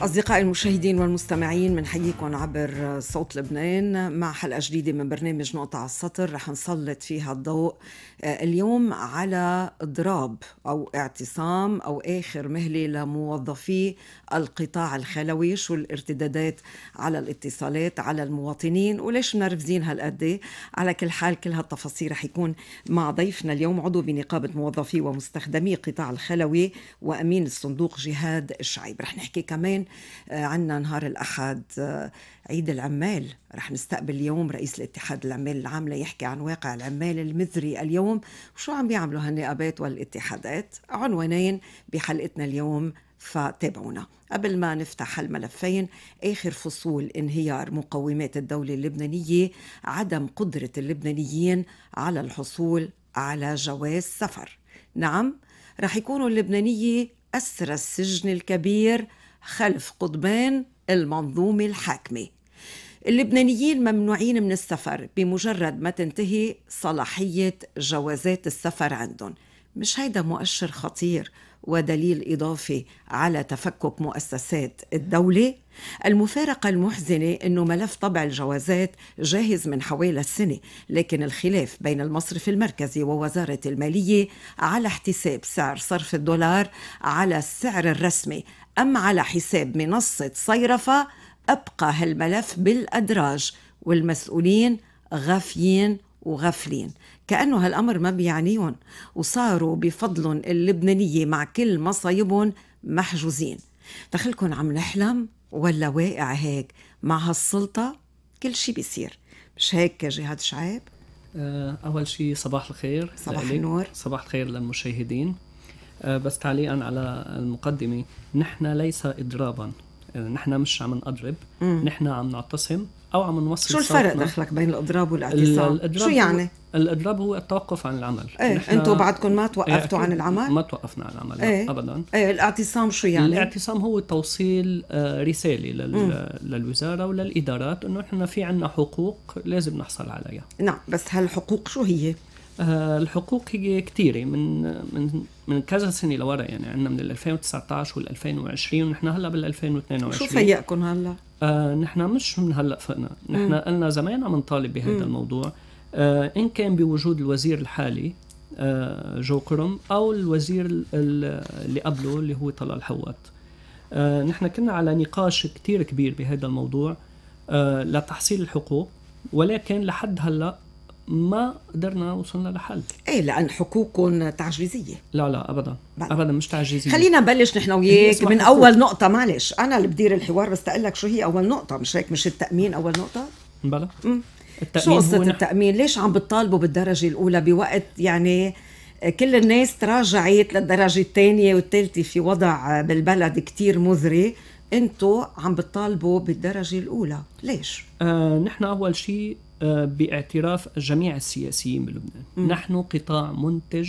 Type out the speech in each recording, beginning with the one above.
أصدقائي المشاهدين والمستمعين بنحييكم عبر صوت لبنان مع حلقة جديدة من برنامج نقطة على السطر رح نسلط فيها الضوء آه، اليوم على إضراب أو اعتصام أو آخر مهلة لموظفي القطاع الخلوي شو الارتدادات على الاتصالات على المواطنين وليش منرفزين هالقد على كل حال كل هالتفاصيل رح يكون مع ضيفنا اليوم عضو بنقابة موظفي ومستخدمي القطاع الخلوي وأمين الصندوق جهاد الشعيب رح نحكي كمان آه، عندنا نهار الأحد آه، عيد العمال رح نستقبل اليوم رئيس الاتحاد العمال العام ليحكي عن واقع العمال المزري اليوم وشو عم بيعملوا هالنقابات والاتحادات عنوانين بحلقتنا اليوم فتابعونا قبل ما نفتح الملفين آخر فصول انهيار مقومات الدولة اللبنانية عدم قدرة اللبنانيين على الحصول على جواز سفر نعم رح يكونوا اللبنانية أسرى السجن الكبير خلف قضبان المنظومة الحاكمة اللبنانيين ممنوعين من السفر بمجرد ما تنتهي صلاحية جوازات السفر عندهم مش هيدا مؤشر خطير ودليل إضافي على تفكك مؤسسات الدولة المفارقة المحزنة أنه ملف طبع الجوازات جاهز من حوالي السنة لكن الخلاف بين المصرف المركزي ووزارة المالية على احتساب سعر صرف الدولار على السعر الرسمي أم على حساب منصة صيرفة أبقى هالملف بالأدراج والمسؤولين غافيين وغافلين كأنه هالأمر ما بيعنيهم وصاروا بفضل اللبنانية مع كل مصايبهم محجوزين دخلكن عم نحلم ولا واقع هيك مع هالسلطة كل شي بيصير مش هيك جهاد شعيب؟ آه، أول شي صباح الخير صباح النور صباح الخير للمشاهدين آه، بس تعليقا على المقدمه نحن ليس اضرابا آه، نحن مش عم نضرب نحن عم نعتصم او عم نوصل شو الفرق دخلك بين الاضراب والاعتصام شو يعني الاضراب هو التوقف عن العمل ايه انتم بعدكم ما توقفتوا ايه عن العمل ما توقفنا عن العمل ايه ابدا ايه الاعتصام شو يعني الاعتصام هو توصيل آه، رساله للوزاره وللادارات انه احنا في عنا حقوق لازم نحصل عليها نعم بس هالحقوق شو هي آه، الحقوق هي كثيرة من من من كذا سنة لورا يعني عندنا من 2019 وال 2020 ونحن هلا بال 2022 شو فيقكم هلا؟ آه نحن مش من هلا فقنا، نحن قلنا زمان عم نطالب بهذا الموضوع آه ان كان بوجود الوزير الحالي آه جو قرم او الوزير اللي قبله اللي هو طلال حوات. آه نحن كنا على نقاش كثير كبير بهذا الموضوع آه لتحصيل الحقوق ولكن لحد هلا ما قدرنا وصلنا لحل ايه لان حقوقهم تعجيزيه لا لا ابدا بقى. ابدا مش تعجيزيه خلينا نبلش نحن وياك من حقوق. اول نقطه معلش انا اللي بدير الحوار بس تقول لك شو هي اول نقطه مش هيك مش التامين اول نقطه بلا شو قصه التامين ليش عم بتطالبوا بالدرجه الاولى بوقت يعني كل الناس تراجعت للدرجة الثانية والثالثة في وضع بالبلد كتير مزري انتوا عم بتطالبوا بالدرجة الأولى ليش؟ آه، نحن أول شيء باعتراف جميع السياسيين بلبنان م. نحن قطاع منتج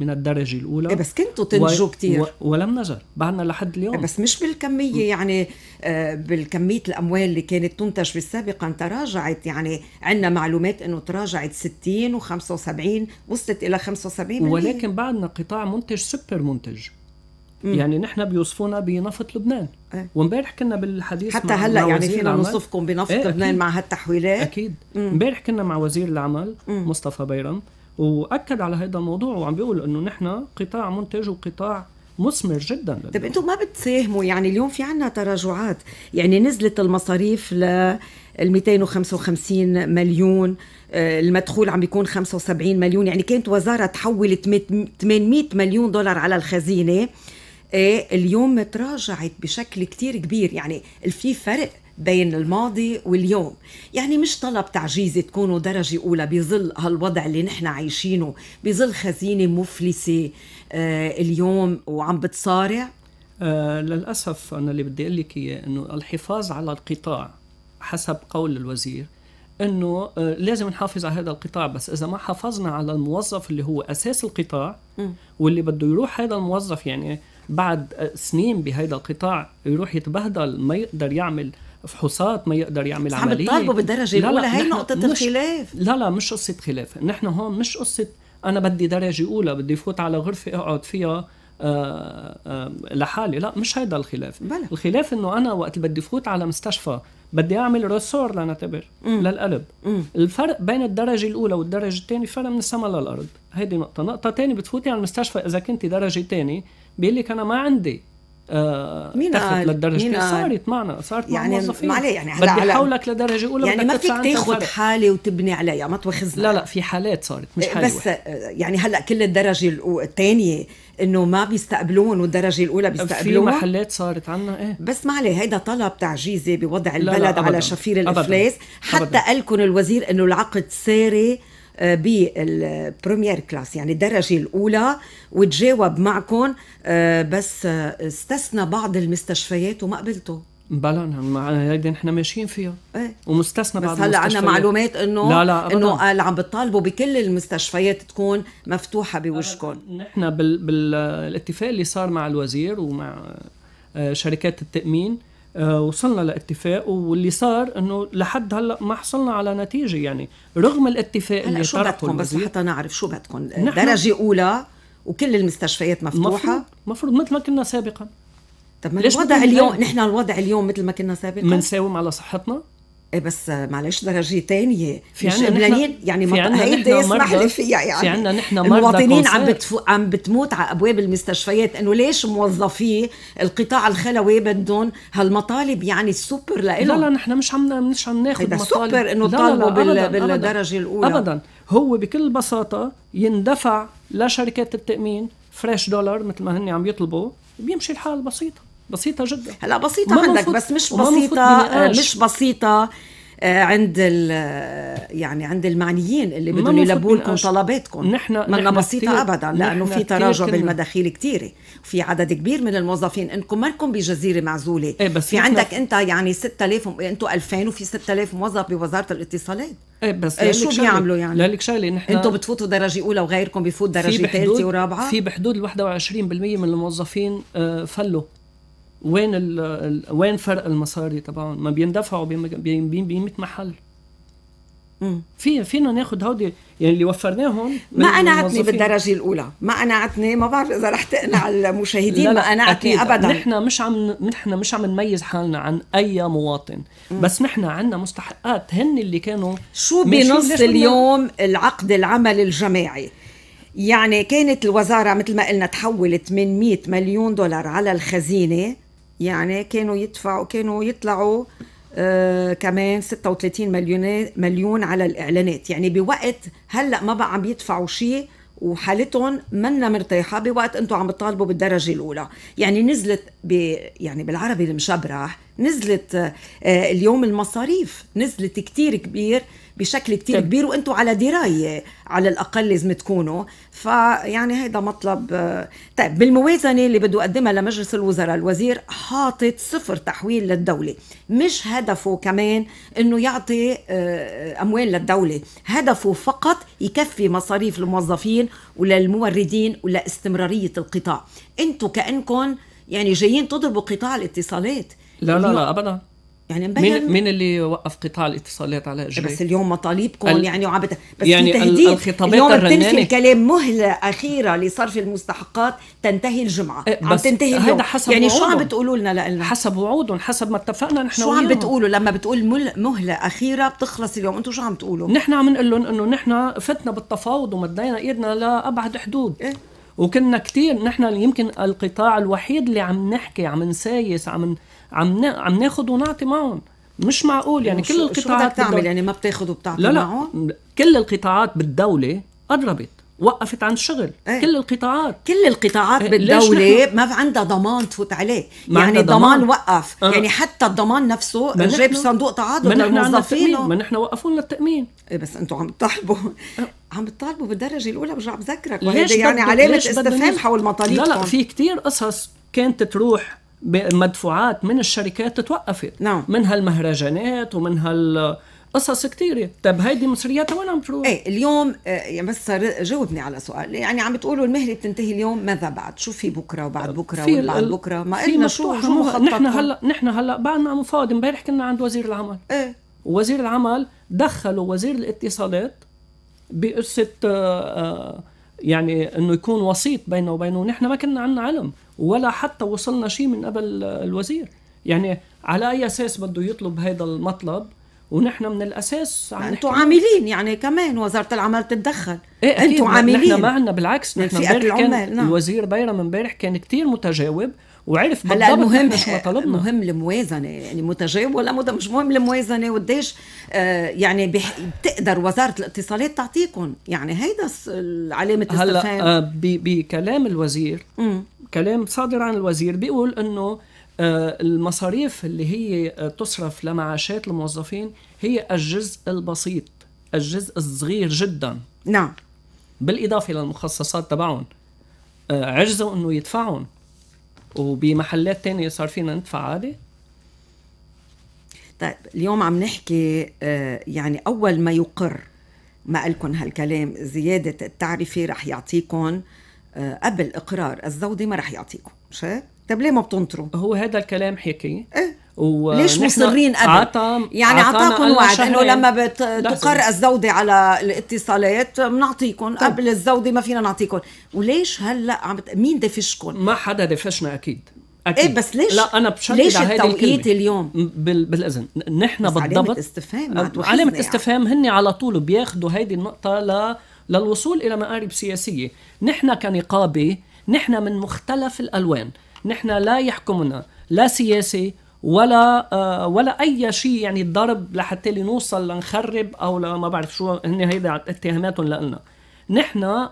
من الدرجة الأولى إيه بس كنتوا تنتجوا و... كتير و... ولم نجر بعدنا لحد اليوم إيه بس مش بالكمية يعني آه، بالكمية الأموال اللي كانت تنتج بالسابقا تراجعت يعني عندنا معلومات أنه تراجعت 60 و75 وصلت إلى 75 ولكن بعدنا قطاع منتج سوبر منتج مم. يعني نحن بيوصفونا بنفط لبنان ايه؟ وامبارح كنا بالحديث حتى هلا يعني فينا نوصفكم بنفط ايه لبنان أكيد. مع هالتحويلات اكيد امبارح كنا مع وزير العمل مم. مصطفى بيرم واكد على هذا الموضوع وعم بيقول انه نحن قطاع منتج وقطاع مثمر جدا للدول. طيب انتم ما بتساهموا يعني اليوم في عنا تراجعات يعني نزلت المصاريف ل 255 مليون آه، المدخول عم بيكون 75 مليون يعني كانت وزاره تحولت 800 مليون دولار على الخزينه إيه، اليوم تراجعت بشكل كتير كبير يعني في فرق بين الماضي واليوم يعني مش طلب تعجيزي تكونوا درجة أولى بظل هالوضع اللي نحن عايشينه بظل خزينة مفلسة آه، اليوم وعم بتصارع آه للأسف أنا اللي بدي أقول لك إياه أنه الحفاظ على القطاع حسب قول الوزير انه آه، لازم نحافظ على هذا القطاع بس اذا ما حافظنا على الموظف اللي هو اساس القطاع واللي بده يروح هذا الموظف يعني بعد سنين بهيدا القطاع يروح يتبهدل ما يقدر يعمل فحوصات ما يقدر يعمل عمليه عم بتطالبوا بالدرجه الاولى هي نقطه الخلاف لا لا مش قصه خلاف نحن هون مش قصه انا بدي درجه اولى بدي فوت على غرفه اقعد فيها آه، آه، لحالي لا مش هيدا الخلاف بلا. الخلاف انه انا وقت بدي فوت على مستشفى بدي اعمل رسور لنعتبر للقلب مم. الفرق بين الدرجه الاولى والدرجه الثانيه فرق من السما للارض هيدي نقطه نقطه ثانيه بتفوتي على المستشفى اذا كنت درجه ثانيه بيقول لك انا ما عندي آه مين قال؟ للدرجه مين قال؟ صارت معنا صارت يعني مع موظفين معليه يعني بدي احولك لدرجه اولى يعني ما فيك تاخذ حاله وتبني عليها ما توخزنا لا لا في حالات صارت مش حاله بس واحد. آه، يعني هلا كل الدرجه الثانيه انه ما بيستقبلون والدرجه الاولى بيستقبلون في محلات صارت عنا ايه بس ما عليه هيدا طلب تعجيزي بوضع البلد لا لا على شفير الافلاس أبداً. حتى قال لكم الوزير انه العقد ساري آه، بالبريمير كلاس يعني الدرجة الأولى وتجاوب معكم آه، بس آه، استثنى بعض المستشفيات وما قبلته بلا هيدي نحن ماشيين فيها ايه ومستثنى بعض بس هلا عندنا معلومات انه لا لا انه قال عم بتطالبوا بكل المستشفيات تكون مفتوحه بوجهكم نحن بالاتفاق اللي صار مع الوزير ومع شركات التامين آه، وصلنا لاتفاق واللي صار انه لحد هلا ما حصلنا على نتيجه يعني رغم الاتفاق اللي شو بدكم بس حتى نعرف شو بدكم درجه اولى وكل المستشفيات مفتوحه مفروض مثل ما كنا سابقا طب ما الوضع اليوم نحن الوضع اليوم مثل ما كنا سابقا بنساوم على صحتنا إيه، بس معلش درجه تانية في مش لبنانيين يعني في عنا هيدا يسمح لي فيها يعني في عنا نحن مرضى المواطنين عم بتفو... عم بتموت على ابواب المستشفيات انه ليش موظفي القطاع الخلوي بدهم هالمطالب يعني السوبر لإلهم لا لا نحن مش عم مش عم ناخذ مطالب سوبر انه طالبوا بال... بالدرجه الاولى ابدا هو بكل بساطه يندفع لشركات التامين فريش دولار مثل ما هن عم يطلبوا بيمشي الحال بسيطه بسيطة جدا هلا بسيطة عندك بس مش بسيطة آه، مش بسيطة آه، عند يعني عند المعنيين اللي بدهم يلبوا لكم طلباتكم نحن منا بسيطه ابدا لانه في تراجع بالمداخيل كثيره وفي عدد كبير من الموظفين انكم مالكم بجزيره معزوله ايه بس في عندك انت يعني 6000 انتم 2000 وفي 6000 موظف بوزاره الاتصالات ايه بس ايه شو بيعملوا يعني؟ لك شغله نحن انتم بتفوتوا درجه اولى وغيركم بفوت درجه ثالثه ورابعه في بحدود ال 21% من الموظفين آه، فلوا وين الـ وين فرق المصاري تبعهم ما بيندفعوا ب 100 محل في فينا ناخذ هودي يعني اللي وفرناهم ما قنعتني بالدرجه الاولى ما قنعتني ما بعرف اذا رح تقنع المشاهدين لا لا ما قنعتني ابدا نحن مش عم نحن مش عم نميز حالنا عن اي مواطن مم. بس نحن عندنا مستحقات هن اللي كانوا شو بنص اليوم العقد العمل الجماعي يعني كانت الوزارة مثل ما قلنا تحولت من 100 مليون دولار على الخزينة يعني كانوا يدفعوا كانوا يطلعوا آه كمان 36 مليون مليون على الاعلانات يعني بوقت هلا ما بقى عم يدفعوا شيء وحالتهم منا مرتاحه بوقت انتم عم تطالبوا بالدرجه الاولى يعني نزلت يعني بالعربي المشبرح نزلت آه، اليوم المصاريف نزلت كتير كبير بشكل كتير طيب. كبير وانتم على درايه على الاقل لازم تكونوا فيعني هيدا مطلب آه، طيب بالموازنه اللي بده يقدمها لمجلس الوزراء الوزير حاطط صفر تحويل للدوله مش هدفه كمان انه يعطي آه، اموال للدوله هدفه فقط يكفي مصاريف الموظفين وللموردين ولاستمراريه القطاع انتم كانكم يعني جايين تضربوا قطاع الاتصالات لا لا لا ابدا يعني مبين مين, مين اللي وقف قطاع الاتصالات على اجري؟ بس اليوم مطالبكم ال... يعني وعم بس يعني في تهديد الخطابات اليوم بتنفي الكلام مهله اخيره لصرف المستحقات تنتهي الجمعه إيه عم تنتهي اليوم هذا حسب يعني وعودهم. شو عم بتقولوا لنا لنا حسب وعودهم حسب ما اتفقنا نحن شو عم بتقولوا لما بتقول مل... مهله اخيره بتخلص اليوم انتم شو عم تقولوا؟ نحن عم نقول لهم انه نحن فتنا بالتفاوض ومدينا ايدنا لابعد حدود إيه؟ وكنا كتير نحن يمكن القطاع الوحيد اللي عم نحكي عم نسايس عم عم عم ناخذ ونعطي معهم مش معقول يعني كل القطاعات شو بدك تعمل يعني ما بتاخذ وبتعطي لا لا معهم؟ كل القطاعات بالدوله قربت وقفت عن الشغل ايه؟ كل القطاعات كل القطاعات ايه؟ بالدوله ما عندها ضمان تفوت عليه يعني ضمان, وقف أه. يعني حتى الضمان نفسه جاب صندوق تعاضد للموظفين ما نحن وقفوا لنا التامين ايه بس انتم عم تطالبوا أه. عم تطالبوا بالدرجه الاولى برجع بذكرك وهيدي يعني علامه استفهام حول مطالبكم لا لا في كثير قصص كانت تروح مدفوعات من الشركات توقفت نعم من هالمهرجانات ومن هال قصص كثيرة طب هيدي مصرياتها وين عم تروح؟ ايه اليوم آه، يعني بس جاوبني على سؤال يعني عم بتقولوا المهنة بتنتهي اليوم ماذا بعد؟ شو في بكرة وبعد بكرة وبعد بعد بكرة؟ ما قلنا شو شو نحن هلا نحن هلا بعدنا مفاوض امبارح كنا عند وزير العمل ايه وزير العمل دخلوا وزير الاتصالات بقصة آه، آه، يعني انه يكون وسيط بينه وبينه نحن ما كنا عندنا علم ولا حتى وصلنا شيء من قبل الوزير يعني على اي اساس بده يطلب هذا المطلب ونحن من الاساس عم انتم عاملين يعني كمان وزاره العمل تتدخل ايه انتم عاملين نحن ما عندنا بالعكس يعني نحن امبارح كان نعم. الوزير بيرم امبارح كان كثير متجاوب وعرف هلا المهم شو طلبنا مهم الموازنه يعني متجاوب ولا مده مش مهم الموازنه وقديش آه يعني بتقدر وزاره الاتصالات تعطيكم يعني هيدا علامه هلا آه بكلام الوزير م. كلام صادر عن الوزير بيقول انه آه، المصاريف اللي هي آه، تصرف لمعاشات الموظفين هي الجزء البسيط الجزء الصغير جدا نعم بالإضافة للمخصصات تبعهم آه، عجزوا أنه يدفعهم وبمحلات تانية صار فينا ندفع عادي طيب اليوم عم نحكي يعني أول ما يقر ما لكم هالكلام زيادة التعرفة رح يعطيكم قبل إقرار الزودة ما رح يعطيكم مش هيك؟ طب ليه ما بتنطروا؟ هو هذا الكلام حكي إيه؟ ليش مصرين قبل؟ عطا يعني عطاكم وعد انه لما بتقر الزوده على الاتصالات بنعطيكم طيب. قبل الزوده ما فينا نعطيكم، وليش هلا عم مين دفشكم؟ ما حدا دفشنا اكيد اكيد ايه بس ليش لا انا بشكل ليش التوقيت اليوم بالاذن نحن بالضبط علامه يعني. استفهام علامه استفهام يعني. هن على طول بياخذوا هيدي النقطه ل... للوصول الى مقارب سياسيه، نحن كنقابه نحن من مختلف الالوان نحن لا يحكمنا لا سياسي ولا آه ولا اي شيء يعني ضرب لحتى نوصل لنخرب او ما بعرف شو هن هيدا اتهاماتهم لنا نحن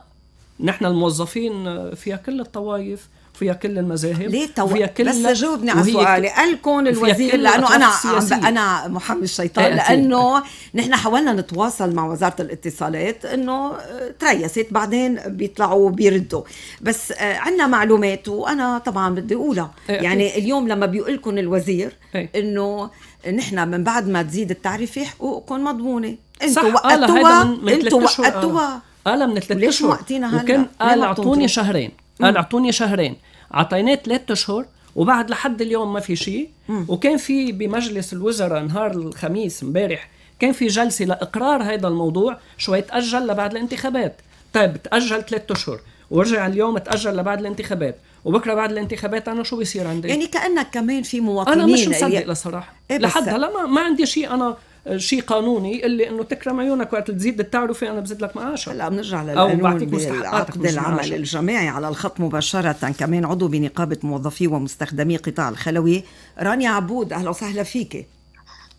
نحن الموظفين فيها كل الطوائف فيها كل المذاهب ليه تو... فيها كل بس جاوبني على سؤالي قال لكم الوزير لانه انا عم انا محامي الشيطان إيه، لانه نحن حاولنا نتواصل مع وزاره الاتصالات انه آه، تريست بعدين بيطلعوا بيردوا بس آه، عندنا معلومات وانا طبعا بدي اقولها إيه، يعني اليوم لما بيقول لكم الوزير إيه. انه نحن من بعد ما تزيد التعريفه حقوقكم مضمونه انتوا آه، وقتوها انتوا وقتوها قال من ثلاث اشهر ليش وقتينا هلا وكان قال اعطوني شهرين قال اعطوني شهرين اعطيناه ثلاثة اشهر وبعد لحد اليوم ما في شيء وكان في بمجلس الوزراء نهار الخميس امبارح كان في جلسه لاقرار هذا الموضوع شوي تاجل لبعد الانتخابات طيب تاجل ثلاثة اشهر ورجع اليوم تاجل لبعد الانتخابات وبكره بعد الانتخابات انا شو بيصير عندي يعني كانك كمان في مواطنين انا مش مصدق يعني لصراحه إيه لحد هلا ما, ما عندي شيء انا شيء قانوني اللي انه تكرم عيونك وقت تزيد التعرفه انا بزيد لك معاشك هلا بنرجع للعقد العمل الجماعي على الخط مباشره كمان عضو بنقابه موظفي ومستخدمي قطاع الخلوي رانيا عبود اهلا وسهلا فيك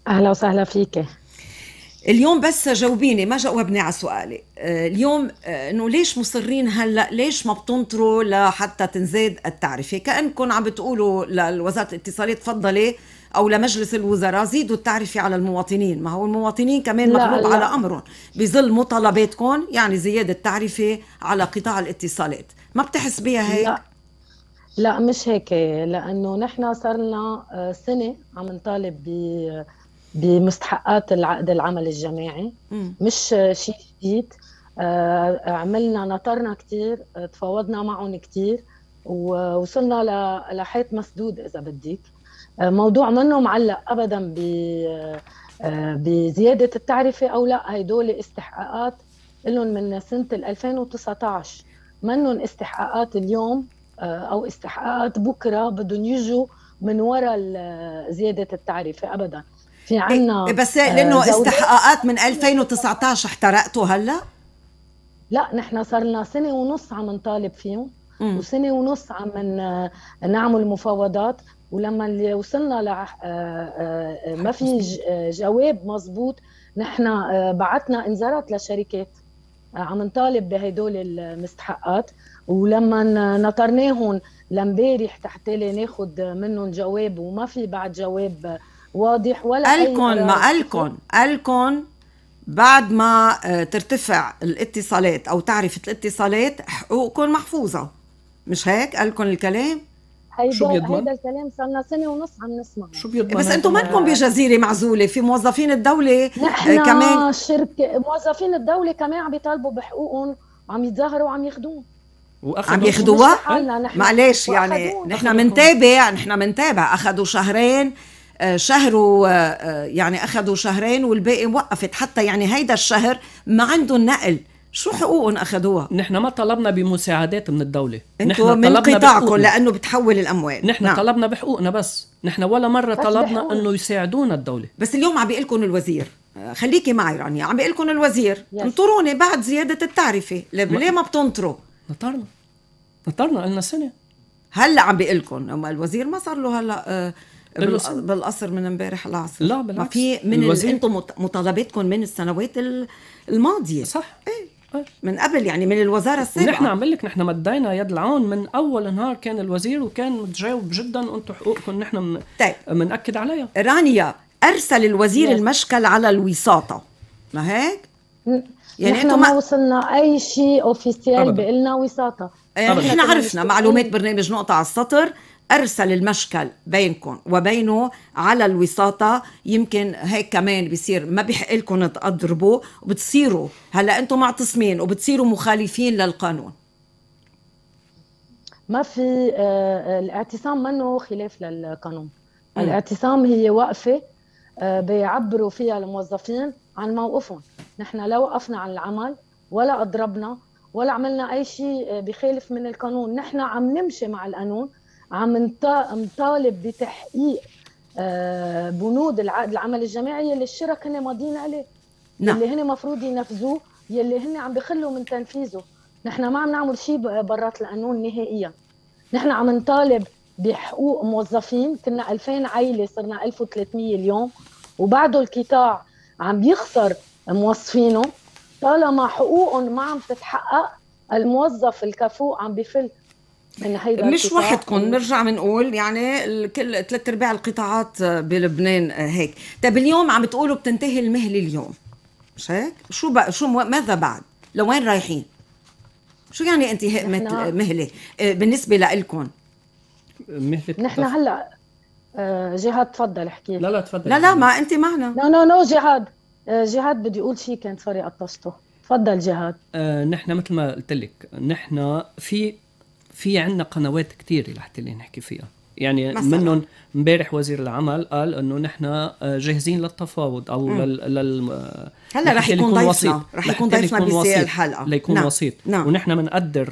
اهلا وسهلا فيك اليوم بس جاوبيني ما جاوبني على سؤالي آه، اليوم آه، انه ليش مصرين هلا ليش ما بتنطروا لحتى تنزاد التعرفه كانكم عم بتقولوا لوزاره الاتصالات تفضلي او لمجلس الوزراء زيدوا التعرفه على المواطنين ما هو المواطنين كمان مغلوب على امرهم بظل مطالباتكم يعني زياده تعرفه على قطاع الاتصالات ما بتحس بها هيك لا. لا مش هيك لانه نحن صرنا آه، سنه عم نطالب ب بمستحقات العقد العمل الجماعي م. مش شيء جديد آه، عملنا نطرنا كثير تفاوضنا معهم كثير ووصلنا لحيط مسدود اذا بدك موضوع منه معلق ابدا آه، بزياده التعرفه او لا هدول استحقاقات لهم من سنه 2019 منهم استحقاقات اليوم آه، او استحقاقات بكره بدهم يجوا من وراء آه، زياده التعرفه ابدا في إيه، عنا إيه، بس لانه استحقاقات من 2019 احترقتوا هلا لا نحن صار لنا سنه ونص عم نطالب فيهم وسنه ونص عم نعمل مفاوضات ولما اللي وصلنا ل آه، آه، ما في آه، جواب مضبوط نحن بعثنا انذارات لشركات عم نطالب بهدول المستحقات ولما نطرناهم لمبارح تحتالي ناخذ منهم جواب وما في بعد جواب واضح ولا قالكم ما قالكم قالكم بعد ما ترتفع الاتصالات او تعرف الاتصالات حقوقكم محفوظه مش هيك قالكم الكلام شو بيضمن؟ هيدا الكلام صار لنا سنه ونص عم نسمعه شو بيضمن؟ بس انتم منكم آه. بجزيره معزوله، في موظفين الدوله آه، نحن كمان شركة موظفين الدوله كمان عم يطالبوا بحقوقهم وعم يتظاهروا وعم ياخذوهم عم ياخذوها؟ إيه؟ معلش يعني نحن منتابع نحن منتابع اخذوا شهرين آه، شهر و يعني اخذوا شهرين والباقي وقفت حتى يعني هيدا الشهر ما عندهم نقل شو حقوقهم اخذوها؟ نحن ما طلبنا بمساعدات من الدولة انتوا من قطاعكم لأنه بتحول الأموال نحن نعم. طلبنا بحقوقنا بس نحن ولا مرة طلبنا أنه يساعدونا الدولة بس اليوم عم بيقول لكم الوزير آه، خليكي معي رانيا عم بيقول لكم الوزير انطروني بعد زيادة التعرفة ليه ما بتنطروا؟ نطرنا نطرنا لنا سنة هلا عم بيقول لكم اما الوزير ما صار له هلا آه، بالقصر من امبارح العصر لا بالعكس ما في من انتم مطالبتكم من السنوات الماضيه صح ايه من قبل يعني من الوزاره السابقه نحن عم لك نحن مدينا يد العون من اول نهار كان الوزير وكان متجاوب جدا وانتم حقوقكم نحن من طيب. منأكد عليها رانيا ارسل الوزير نعم. المشكل على الوساطه ما هيك؟ يعني نحن ما وصلنا اي شيء اوفيسيال بقلنا وساطه يعني نحن عرفنا معلومات برنامج نقطه على السطر ارسل المشكل بينكم وبينه على الوساطه يمكن هيك كمان بصير ما بحق لكم تضربوا وبتصيروا هلا انتم معتصمين وبتصيروا مخالفين للقانون ما في آه، آه، الاعتصام منه خلاف للقانون الاعتصام هي وقفه آه، بيعبروا فيها الموظفين عن موقفهم نحن لا وقفنا عن العمل ولا اضربنا ولا عملنا اي شيء بخالف من القانون نحن عم نمشي مع القانون عم نطالب بتحقيق آه، بنود العقد العمل الجماعي يلي الشرك هن ماضيين عليه نعم. اللي هن مفروض ينفذوه يلي هن عم بخلوا من تنفيذه نحن ما عم نعمل شيء برات القانون نهائيا نحن عم نطالب بحقوق موظفين كنا 2000 عائله صرنا 1300 اليوم وبعده القطاع عم بيخسر موظفينه طالما حقوقهم ما عم تتحقق الموظف الكفوء عم بفل مش وحدكم بنرجع بنقول يعني كل ثلاث ارباع القطاعات بلبنان آه، هيك طيب اليوم عم تقولوا بتنتهي المهله اليوم مش هيك شو بقى شو ماذا بعد لوين رايحين شو يعني انتهاء مهله آه، بالنسبه لكم مهله نحن هلا آه، جهاد تفضل احكي لا لا تفضل لا لا ما انت معنا نو نو نو جهاد جهاد بدي اقول شيء كان سوري قطشته تفضل جهاد آه نحن مثل ما قلت لك نحن في في عندنا قنوات كثير اللي حتى اللي نحكي فيها يعني منهم امبارح وزير العمل قال انه نحن جاهزين للتفاوض او مم. لل, لل... هلا رح يكون ضيفنا رح يكون ضيفنا بهذه الحلقه ليكون نعم. وسيط نعم. ونحن بنقدر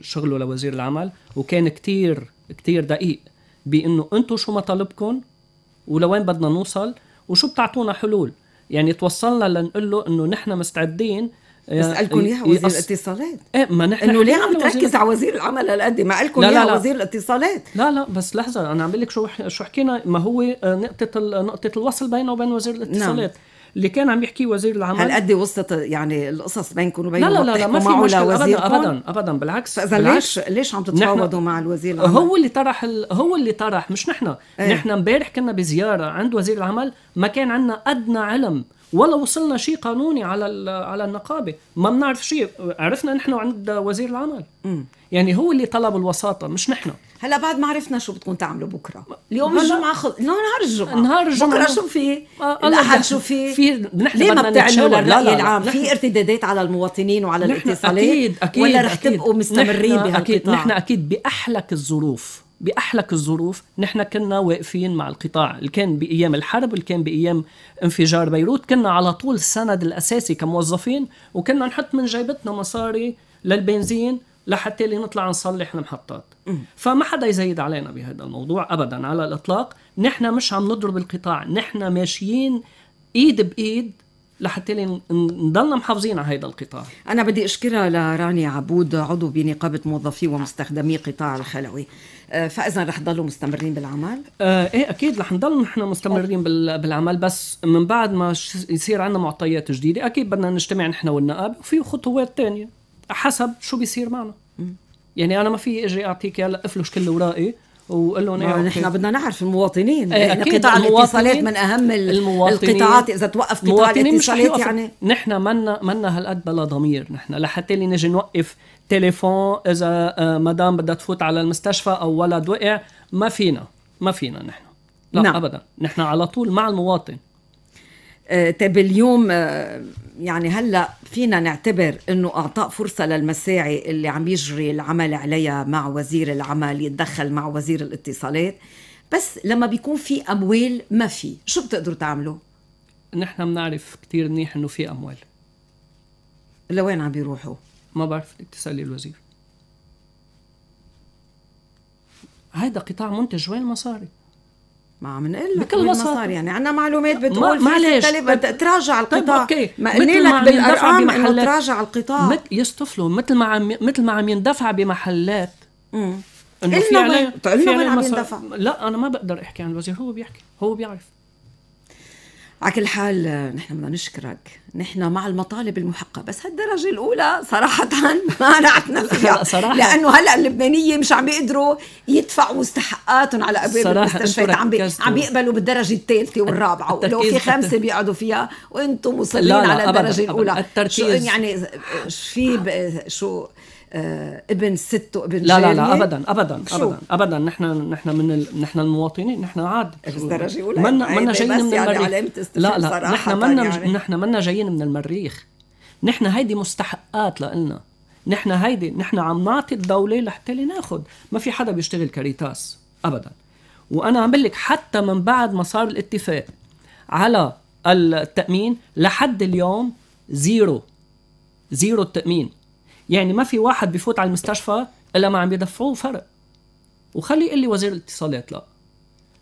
شغله لوزير العمل وكان كثير كثير دقيق بانه انتم شو مطالبكم ولوين بدنا نوصل وشو بتعطونا حلول يعني توصلنا لنقول له انه نحن مستعدين اسالكم اياها وزير أص... الاتصالات ايه ما نحن انه ليه عم تركز على وزير العمل هالقد ما لكم اياها وزير الاتصالات لا لا بس لحظه انا عم بقول لك شو شو حكينا ما هو آه، نقطه نقطه الوصل بينه وبين وزير نعم. الاتصالات نعم. اللي كان عم يحكيه وزير العمل هل قد وصلت يعني القصص بينكم وبينه لا لا لا, لا ما في مشكله ابدا ابدا ابدا بالعكس فاذا ليش ليش عم تتفاوضوا مع الوزير العمل هو اللي طرح ال... هو اللي طرح مش نحن ايه؟ نحن امبارح كنا بزياره عند وزير العمل ما كان عندنا ادنى علم ولا وصلنا شيء قانوني على على النقابه ما بنعرف شيء عرفنا نحن عند وزير العمل يعني هو اللي طلب الوساطه مش نحن هلا بعد ما عرفنا شو بدكم تعملوا بكره اليوم الجمعه خل... نهار الجمعه نهار الجمعه بكره شو في آه، الاحد شو في في نحن ليه ما بتعملوا للراي العام في ارتدادات على المواطنين وعلى الاتصالات اكيد اكيد ولا رح تبقوا مستمرين بهالقطاع نحن اكيد باحلك الظروف باحلك الظروف نحن كنا واقفين مع القطاع اللي كان بايام الحرب اللي كان بايام انفجار بيروت كنا على طول السند الاساسي كموظفين وكنا نحط من جيبتنا مصاري للبنزين لحتى اللي نطلع نصلح المحطات فما حدا يزيد علينا بهذا الموضوع ابدا على الاطلاق نحن مش عم نضرب القطاع نحن ماشيين ايد بايد لحتى نضلنا محافظين على هذا القطاع أنا بدي أشكرها لراني عبود عضو بنقابة موظفي ومستخدمي قطاع الخلوي آه، فاذا رح تضلوا مستمرين بالعمل؟ آه ايه اكيد رح نضل نحن مستمرين بالعمل بس من بعد ما يصير عندنا معطيات جديده اكيد بدنا نجتمع نحن والنقاب وفي خطوات ثانيه حسب شو بيصير معنا. يعني انا ما في اجي اعطيك هلا افلش كل اوراقي وقال لهم ايه نحن بدنا نعرف المواطنين إيه، يعني قطاع الاتصالات من اهم القطاعات اذا توقف قطاع الاتصالات يعني نحن منا منا هالقد بلا ضمير نحن لحتى اللي نجي نوقف تليفون اذا آه، مدام بدها تفوت على المستشفى او ولد وقع ما فينا ما فينا نحن لا نعم. ابدا نحن على طول مع المواطن آه، طيب اليوم آه، يعني هلا فينا نعتبر انه اعطاء فرصه للمساعي اللي عم يجري العمل عليها مع وزير العمل يتدخل مع وزير الاتصالات بس لما بيكون في اموال ما في شو بتقدروا تعملوا نحن بنعرف كثير منيح انه في اموال لوين عم بيروحوا ما بعرف بدك تسالي الوزير هيدا قطاع منتج وين المصاري ما عم نقول لك بكل صار يعني عندنا معلومات بتقول معلش طيب، تراجع طيب، القطاع طيب ما قلنا لك بالارقام انه تراجع القطاع مت يستفلوا مثل ما عم مثل ما عم يندفع بمحلات امم انه في عليه طيب، في عليه لا انا ما بقدر احكي عن الوزير هو بيحكي هو بيعرف على كل حال نحن بدنا نشكرك نحن مع المطالب المحقه بس هالدرجه الاولى صراحه ما نعتنا فيها صراحة. لانه هلا اللبنانيه مش عم بيقدروا يدفعوا مستحقاتهم على ابواب المستشفيات عم بي... عم بيقبلوا بالدرجه الثالثه والرابعه ولو في خمسه بيقعدوا فيها وانتم مصلين على الدرجه أبداً الاولى أبداً. التركيز شو يعني شو في ب... شو آه، ابن ست وابن لا لا لا ابدا ابدا شو؟ ابدا ابدا نحن نحن من ال... نحن المواطنين نحن عاد بس درجه اولى منا جايين من يعني علامه لا لا نحن منا يعني. نحن منا جايين من المريخ نحن هيدي مستحقات لنا نحن هيدي نحن عم نعطي الدوله لحتى ناخذ ما في حدا بيشتغل كاريتاس ابدا وانا عم بقول لك حتى من بعد ما صار الاتفاق على التامين لحد اليوم زيرو زيرو التامين يعني ما في واحد بفوت على المستشفى الا ما عم يدفعوه فرق وخلي يقول لي وزير الاتصالات لا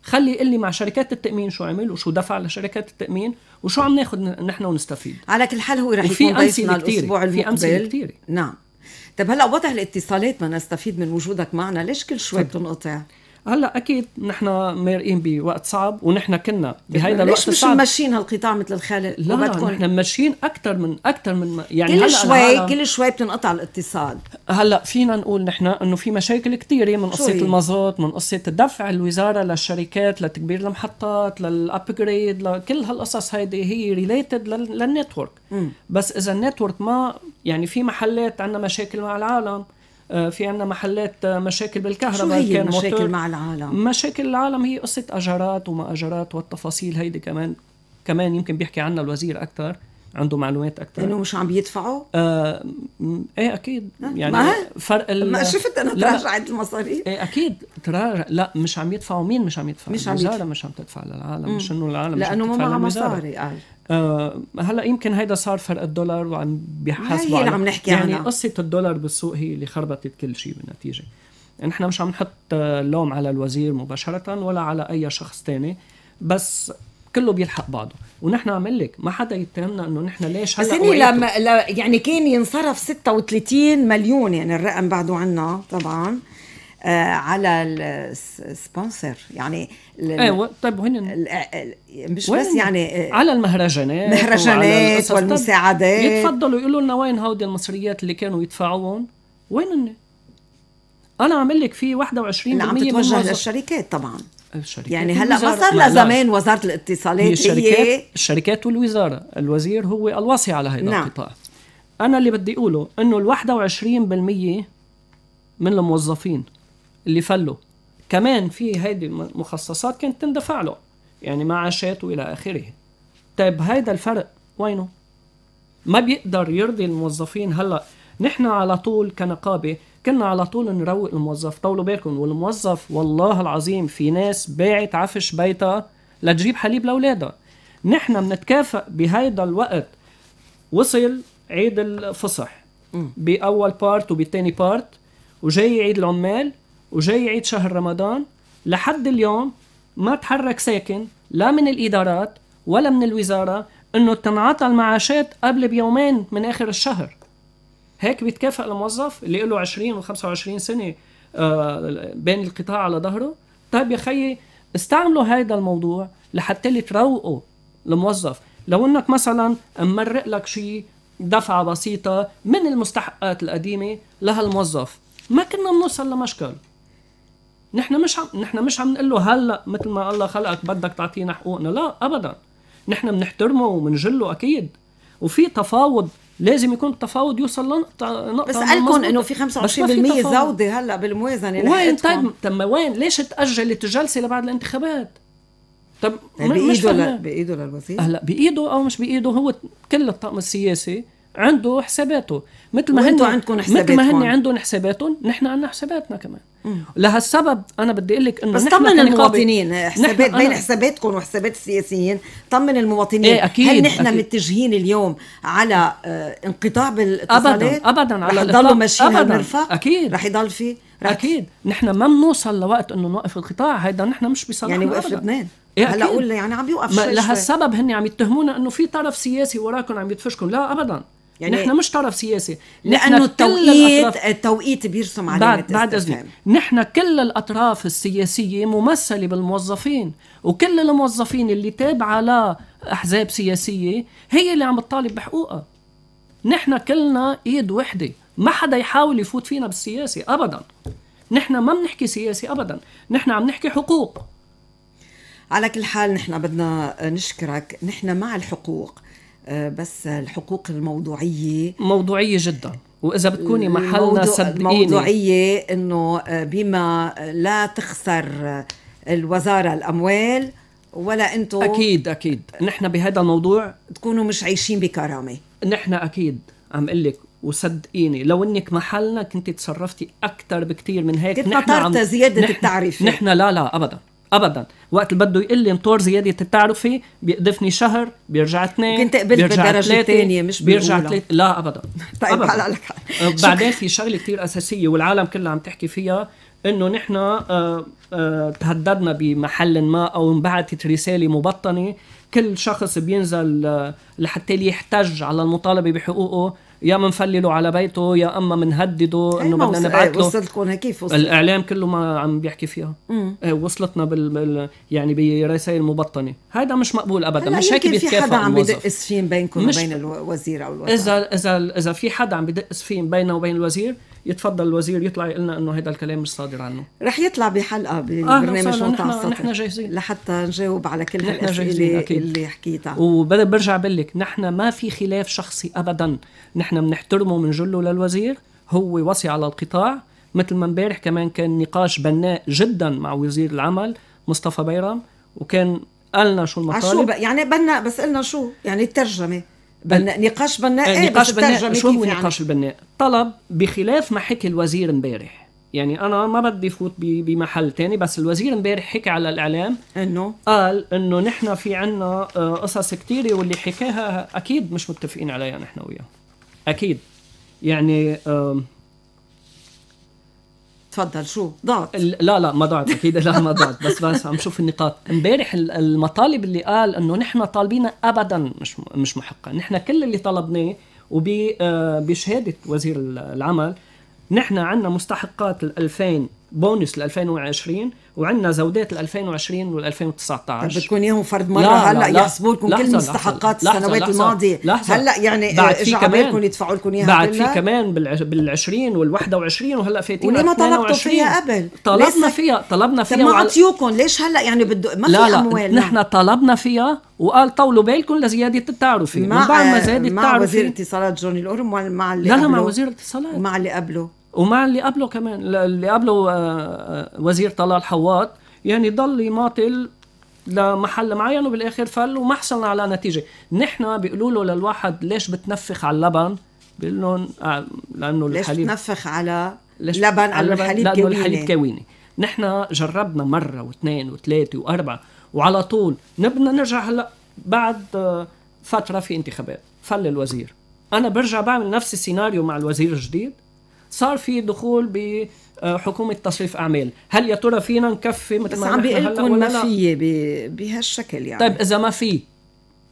خلي يقول لي مع شركات التامين شو عمل وشو دفع لشركات التامين وشو عم ناخذ نحن ونستفيد على كل حال هو رح يكون ضيفنا الاسبوع المقبل في امثله كثير نعم طيب هلا وضع الاتصالات ما نستفيد من وجودك معنا ليش كل شوي بتنقطع؟ هلا اكيد نحن مارقين بوقت صعب ونحن كنا بهيدا الوقت ليش مش الصعب. ماشيين هالقطاع مثل الخالق لا نحن ماشيين اكثر من اكثر من يعني كل شوي كل شوي بتنقطع الاتصال هلا فينا نقول نحن انه في مشاكل كثيره من قصه المازوت من قصه دفع الوزاره للشركات لتكبير المحطات للابجريد لكل هالقصص هيدي هي ريليتد للنتورك بس اذا النتورك ما يعني في محلات عندنا مشاكل مع العالم آه، في عندنا محلات آه، مشاكل بالكهرباء شو هي مشاكل مع العالم؟ مشاكل العالم هي قصة أجرات وما أجرات والتفاصيل هيدي كمان كمان يمكن بيحكي عنها الوزير أكثر عنده معلومات اكثر انه مش عم بيدفعوا؟ آه ايه اكيد يعني ما فرق ال... ما شفت انا تراجعت المصاريف ايه اكيد تراجع لا مش عم يدفعوا مين مش عم يدفع؟ مش عم يدفع مش عم تدفع للعالم مم. مش انه العالم لانه ما معها مصاري قال آه هلا يمكن هيدا صار فرق الدولار وعم بيحاسبوا هي اللي عم نحكي يعني عنها. قصه الدولار بالسوق هي اللي خربطت كل شيء بالنتيجه نحن مش عم نحط اللوم آه، على الوزير مباشره ولا على اي شخص تاني بس كله بيلحق بعضه ونحن عم لك ما حدا يتهمنا انه نحن ليش هلا بس لما يعني كان ينصرف 36 مليون يعني الرقم بعده عنا طبعا آه، على السبونسر يعني ايوه طيب وين مش بس يعني آه، على المهرجانات المهرجانات والمساعدات يتفضلوا يقولوا لنا وين هودي المصريات اللي كانوا يدفعوهم وين هن؟ انا عم لك في 21% اللي عم تتوجه للشركات طبعا الشركات يعني هلا ما صار لها زمان وزاره الاتصالات هي الشركات هي الشركات والوزاره، الوزير هو الوصي على هذا نعم. القطاع. انا اللي بدي اقوله انه ال 21% من الموظفين اللي فلوا كمان في هيدي المخصصات كانت تندفع له يعني معاشات والى اخره طيب هيدا الفرق وينه ما بيقدر يرضي الموظفين هلا نحن على طول كنقابه كنا على طول نروق الموظف طولوا بالكم والموظف والله العظيم في ناس باعت عفش بيتها لتجيب حليب لاولادها نحن بنتكافئ بهيدا الوقت وصل عيد الفصح باول بارت وبالتاني بارت وجاي عيد العمال وجاي عيد شهر رمضان لحد اليوم ما تحرك ساكن لا من الادارات ولا من الوزاره انه تنعطى المعاشات قبل بيومين من اخر الشهر هيك بيتكافئ الموظف اللي له 20 و25 سنه آه، بين القطاع على ظهره طيب يا خيي استعملوا هذا الموضوع لحتى اللي تروقوا الموظف لو انك مثلا ممرق لك شيء دفعة بسيطة من المستحقات القديمة لهالموظف ما كنا بنوصل لمشكل نحن مش عم نحن مش عم نقول له هلا مثل ما الله خلقك بدك تعطينا حقوقنا لا ابدا نحن بنحترمه وبنجله اكيد وفي تفاوض لازم يكون التفاوض يوصل لنقطة نقطة بس قالكم انه في 25% زودة هلا بالموازنة وين طيب طب وين ليش تأجلت الجلسة لبعد الانتخابات؟ طب يعني بايده بايده للوزير هلا بايده او مش بايده هو كل الطقم السياسي عنده حساباته مثل ما هن عندكم حساباتهم مثل ما هن عندهم حساباتهم نحن عندنا حساباتنا كمان لهالسبب انا بدي اقول لك انه بس طمن المواطنين حسابات بين حساباتكم وحسابات السياسيين طمن المواطنين ايه اكيد هل نحن متجهين اليوم على آه، انقطاع بالاتصالات ابدا ابدا على رح يضلوا ماشيين ابدا اكيد رح يضل في رح اكيد نحن ما بنوصل لوقت انه نوقف القطاع هيدا نحن مش بصالحنا يعني وقف لبنان إيه هلا قول يعني عم يوقف شوي لهالسبب هن عم يتهمونا انه في طرف سياسي وراكم عم يدفشكم لا ابدا يعني نحن مش طرف سياسي لانه التوقيت التوقيت بيرسم علامه بعد بعد اذنك نحن كل الاطراف السياسيه ممثله بالموظفين وكل الموظفين اللي تابعه لاحزاب سياسيه هي اللي عم تطالب بحقوقها نحن كلنا ايد وحده ما حدا يحاول يفوت فينا بالسياسه ابدا نحن ما بنحكي سياسي ابدا نحن عم نحكي حقوق على كل حال نحن بدنا نشكرك نحن مع الحقوق آه، بس الحقوق الموضوعيه موضوعيه جدا واذا بتكوني محلنا صدقيني الموضوعيه انه آه، بما لا تخسر الوزاره الاموال ولا انتم اكيد اكيد نحن بهذا الموضوع تكونوا مش عايشين بكرامه نحن اكيد عم اقول لك وصدقيني لو انك محلنا كنت تصرفتي اكثر بكثير من هيك كنت نحن عم... زياده نحن... التعريف نحن لا لا ابدا ابدا وقت اللي بده يقول لي مطور زياده بتعرفي بيقذفني شهر بيرجع اثنين كنت قبلت بالدرجه الثانيه مش بيرجع ثلاث لا ابدا طيب هلا لك أه، بعدين في شغله كثير اساسيه والعالم كلها عم تحكي فيها انه نحن أه، أه، تهددنا بمحل ما او انبعثت رساله مبطنه كل شخص بينزل لحتى يحتج على المطالبه بحقوقه يا منفلله على بيته يا اما منهدده إيه، انه بدنا إيه، نبعث له وصلت كيف وصلت الاعلام كله ما عم بيحكي فيها ايه وصلتنا بال... بال يعني برسائل مبطنه هذا مش مقبول ابدا مش هيك بيتكافئ في حدا عم بدقس فين بينكم وبين الوزير او الوزير اذا اذا اذا في حدا عم بدقس سفين بينه وبين الوزير يتفضل الوزير يطلع يقول لنا انه هذا الكلام مش صادر عنه رح يطلع بحلقه آه، ببرنامج آه نحن, نحن جاهزين لحتى نجاوب على كل الاسئله اللي حكيتها وبرجع بقول لك نحن ما في خلاف شخصي ابدا نحن بنحترمه بنجله للوزير هو وصي على القطاع مثل ما امبارح كمان كان نقاش بناء جدا مع وزير العمل مصطفى بيرم وكان قالنا شو المطالب شو يعني بنا بس قلنا شو يعني الترجمه بناء نقاش بناء آه، نقاش بناء شو هو يعني؟ نقاش البناء؟ طلب بخلاف ما حكي الوزير امبارح يعني انا ما بدي فوت بمحل تاني بس الوزير امبارح حكى على الاعلام انه قال انه نحن في عنا آه، قصص كثيره واللي حكاها اكيد مش متفقين عليها نحن وياه اكيد يعني تفضل شو ضعت لا لا ما ضعت اكيد لا ما ضعت بس بس عم شوف النقاط امبارح المطالب اللي قال انه نحن طالبينها ابدا مش مش محقه نحن كل اللي طلبناه وبشهاده آه، وزير العمل نحن عندنا مستحقات ال 2000 بونس ل 2020 وعندنا زودات ل 2020 وال 2019 بدكم اياهم فرد مره لا هلا يحسبوا لكم كل مستحقات السنوات الماضيه لحظة هلا يعني بعد في كمان يدفعوا لكم اياها بعد في كمان بال 20 وال 21 وهلا فاتين وليه ما طلبتوا فيها قبل؟ طلبنا فيها طلبنا فيها طب ما عطيوكم ليش هلا يعني بده ما لا في اموال لا نحن طلبنا فيها وقال طولوا بالكم لزياده التعرفه مع من بعد ما زادت التعرفه مع وزير اتصالات جوني الاورم مع اللي لا لا مع وزير الاتصالات مع اللي قبله ومع اللي قبله كمان اللي قبله آه، آه، وزير طلال حواط يعني ضل يماطل لمحل معين وبالاخر فل وما حصلنا على نتيجه نحن بيقولوا له للواحد ليش بتنفخ على اللبن بيقول لهم آه، لانه ليش الحليب ليش بتنفخ على ليش لبن على الحليب لانه الحليب كويني نحن جربنا مره واثنين وثلاثه واربعه وعلى طول نبنا نرجع هلا بعد فتره في انتخابات فل الوزير انا برجع بعمل نفس السيناريو مع الوزير الجديد صار في دخول ب حكومة تصريف أعمال هل يا ترى فينا نكفي مثل بس ما عم بيقلكم ما في بهالشكل يعني طيب إذا ما في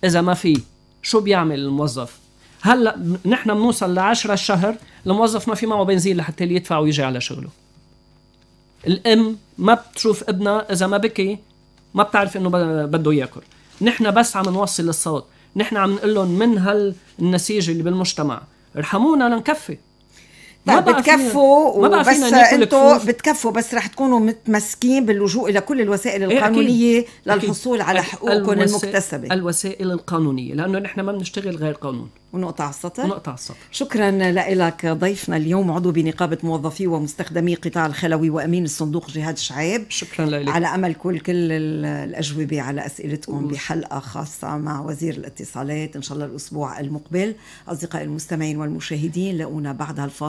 إذا ما في شو بيعمل الموظف هلا نحن بنوصل ل 10 الشهر الموظف ما في معه بنزين لحتى يدفع ويجي على شغله الام ما بتشوف ابنها اذا ما بكي ما بتعرف انه بده ياكل نحن بس عم نوصل الصوت نحن عم نقول لهم من هالنسيج اللي بالمجتمع ارحمونا لنكفي طيب ما بتكفوا وبس انتوا بتكفوا بس رح تكونوا متمسكين باللجوء الى كل الوسائل إيه، القانونيه أكيد. للحصول أكيد. على حقوقكم المكتسبه الوسائل القانونيه لانه نحن ما بنشتغل غير قانون ونقطع السطر ونقطع السطر شكرا لك ضيفنا اليوم عضو بنقابة موظفي ومستخدمي قطاع الخلوي وأمين الصندوق جهاد شعيب شكرا لك على أمل كل كل الأجوبة على أسئلتكم بحلقة خاصة مع وزير الاتصالات إن شاء الله الأسبوع المقبل أصدقائي المستمعين والمشاهدين لقونا بعد هالفاصل